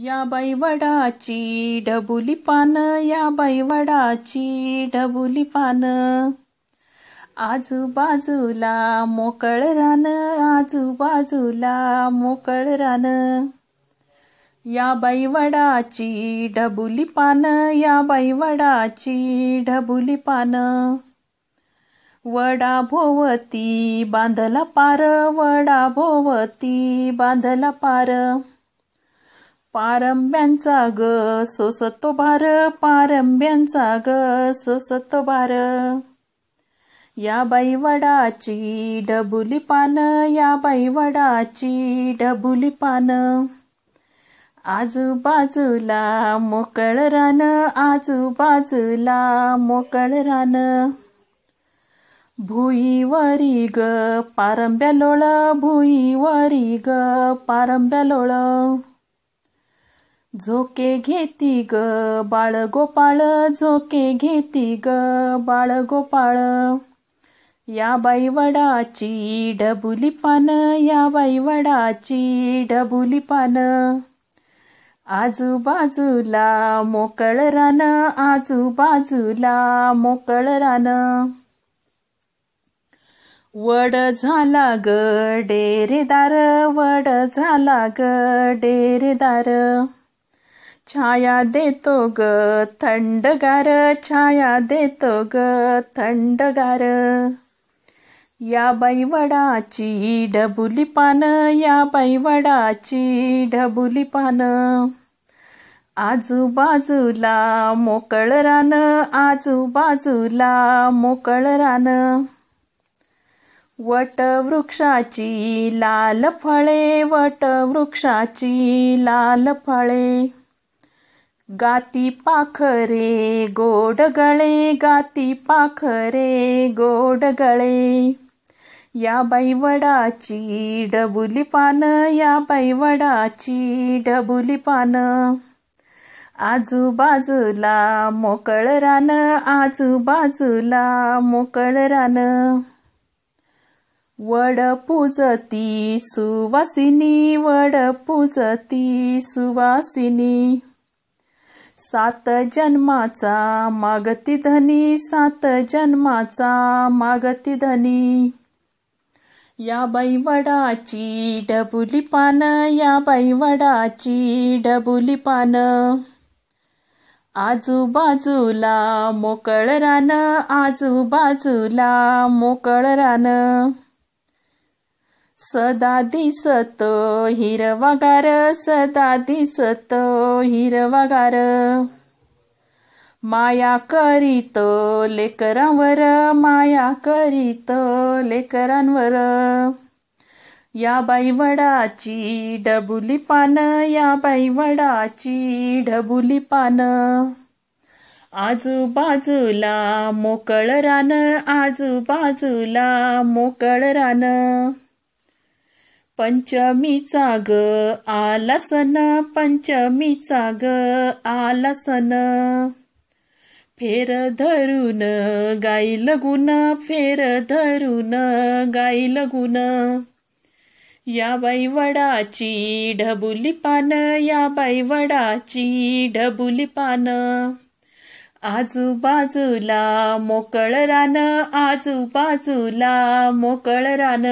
या बैवडाची डबुली पान या बैवडाची डबुली पान आजूबाजूला मोकळ रान आजूबाजूला मोकळ रान या बैवडाची डबुली पान या बैवडाची डबुली पान वडा भोवती बांधला पार वडा भोवती बांधला पार पारंब्यांचा ग सोसतो भार पारंब्यांचा ग सोसतो भार या बाईवडाची डबुली पान या बाईवडाची वडाची डबुली पान आजूबाजूला मोकळ रान आजूबाजूला मोकळ रान भुईवरी ग पारंब्या लोळ भुईवरी ग पारंब्या लोळ झोके घेती ग बाळ गोपाळ झोके घेती ग बाळ गोपाळ या बाई वडाची डबुली पान या बाई वडाची डबुली पान आजूबाजूला मोकळ रान आजूबाजूला मोकळ रान वड झाला ग डेरेदार वड झाला ग डेरेदार छाया देतो ग थंडगार छाया देतो ग थंडगार या बैवडाची डबुली पान, या बैवडाची डबुली पानं आजूबाजूला मोकळ रानं आजूबाजूला मोकळ रानं वटवृक्षाची लाल फळे वट वटवृक्षाची लाल फळे गाती पाखरे गोडगळे गाती पाखरे गोडगळे या बैवडाची डबुली पान, या बैवडाची डबुली पान आजूबाजूला मोकळ रान आजूबाजूला मोकळ रान वड पूजती सुवासिनी वड पूजती सुवासिनी सात जन्माचा मागती धनी सात जन्माचा मागती धनी या बैवडाची डबुली पान या बैवडाची डबुली पान, आजूबाजूला मोकळ रान आजूबाजूला मोकळ रान सदा दिसत हिरवागार सदा दिसत हिरवागार माया करीत लेकरांवर माया करीत लेकरांवर या बाईवडाची डबुली पान या बाईवडाची ढबुली पान आजूबाजूला मोकळ रान आजूबाजूला मोकळ रान पंचमीचा ग आलासन पंचमीचा ग आलासन फेर धरून गाई लगुन फेर धरून गाई लगुन या बाई वडाची ढबुली पान या बाई वडाची ढबुली पान आजूबाजूला मोकळ रान आजूबाजूला मोकळ रान